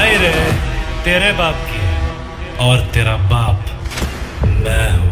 जाहिर है तेरे बाप की और तेरा बाप मैं हूं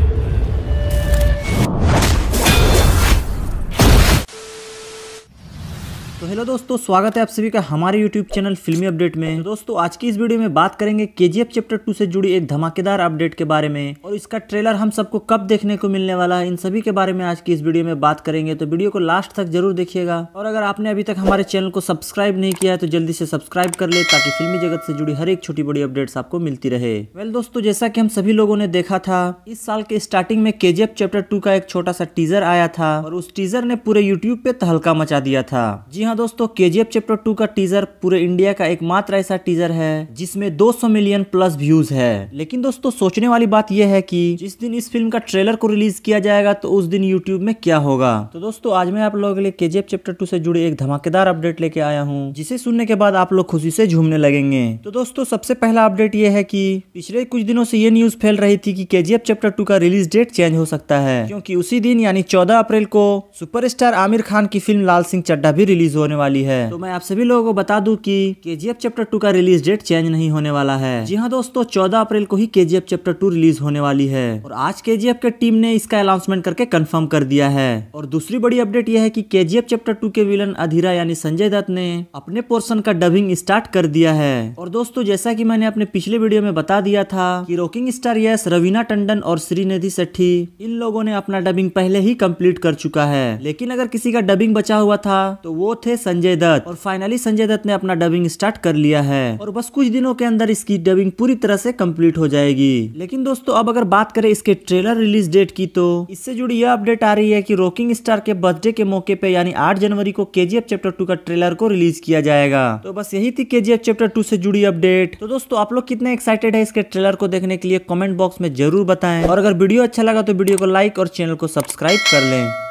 तो हेलो दोस्तों स्वागत है आप सभी का हमारे यूट्यूब चैनल फिल्मी अपडेट में तो दोस्तों आज की इस वीडियो में बात करेंगे के चैप्टर टू से जुड़ी एक धमाकेदार अपडेट के बारे में और इसका ट्रेलर हम सबको कब देखने को मिलने वाला है इन सभी के बारे में आज की इस वीडियो में बात करेंगे तो वीडियो को लास्ट तक जरूर देखिएगा और अगर आपने अभी तक हमारे चैनल को सब्सक्राइब नहीं किया है तो जल्दी से सब्सक्राइब कर ले ताकि फिल्मी जगत से जुड़ी हर एक छोटी बड़ी अपडेट आपको मिलती रहे वेल दोस्तों जैसा की हम सभी लोगों ने देखा था इस साल के स्टार्टिंग में के चैप्टर टू का एक छोटा सा टीजर आया था और उस टीजर ने पूरे यूट्यूब पे तहलका मचा दिया था जी हाँ, हाँ दोस्तों K G F chapter two का टीजर पूरे इंडिया का एकमात्र ऐसा टीजर है जिसमें 200 मिलियन प्लस व्यूज है लेकिन दोस्तों सोचने वाली बात यह है कि जिस दिन इस फिल्म का ट्रेलर को रिलीज किया जाएगा तो उस दिन यूट्यूब में क्या होगा तो दोस्तों आज मैं आप लोगों के लिए के जी एफ चैप्टर टू से जुड़ी एक धमाकेदार अपडेट लेके आया हूँ जिसे सुनने के बाद आप लोग खुशी से झूमने लगेंगे तो दोस्तों सबसे पहला अपडेट ये है की पिछले कुछ दिनों से ये न्यूज फैल रही थी की K G F chapter two का रिलीज डेट चेंज हो सकता है क्यूँकी उसी दिन यानी चौदह अप्रैल को सुपर आमिर खान की फिल्म लाल सिंह चड्डा भी रिलीज होने वाली है तो मैं आप सभी लोगों को बता दूं कि K G F chapter two का रिलीज डेट चेंज नहीं होने वाला है जी हाँ दोस्तों चौदह अप्रैल को ही K G F chapter two release होने वाली है और आज के जी एफ के टीम ने इसका अनाउंसमेंट करके कंफर्म कर दिया है और दूसरी बड़ी अपडेट यह है की K G F chapter two के विलन अधीरा यानी संजय दत्त ने अपने पोर्सन का डबिंग स्टार्ट कर दिया है और दोस्तों जैसा की मैंने अपने पिछले वीडियो में बता दिया था की रॉकिंग स्टार यस रवीना टंडन और श्रीनिधि सेठी इन लोगों ने अपना डबिंग पहले ही कम्प्लीट कर चुका है लेकिन अगर किसी का डबिंग बचा हुआ था तो वो थे थे संजय दत्त और फाइनली संजय दत्त ने अपना डबिंग स्टार्ट कर लिया है और बस कुछ दिनों के अंदर इसकी डबिंग पूरी तरह से कंप्लीट हो जाएगी लेकिन दोस्तों अब अगर बात करें इसके ट्रेलर रिलीज डेट की तो इससे जुड़ी यह अपडेट आ रही है की रॉकिंग स्टार के बर्थडे के मौके पे यानी आठ जनवरी को के चैप्टर टू का ट्रेलर को रिलीज किया जाएगा तो बस यही थी के चैप्टर टू से जुड़ी अपडेट तो दोस्तों आप लोग कितने एक्साइटेड है इसके ट्रेलर को देखने के लिए कमेंट बॉक्स में जरूर बताएं और अगर वीडियो अच्छा लगा तो वीडियो को लाइक और चैनल को सब्सक्राइब कर लें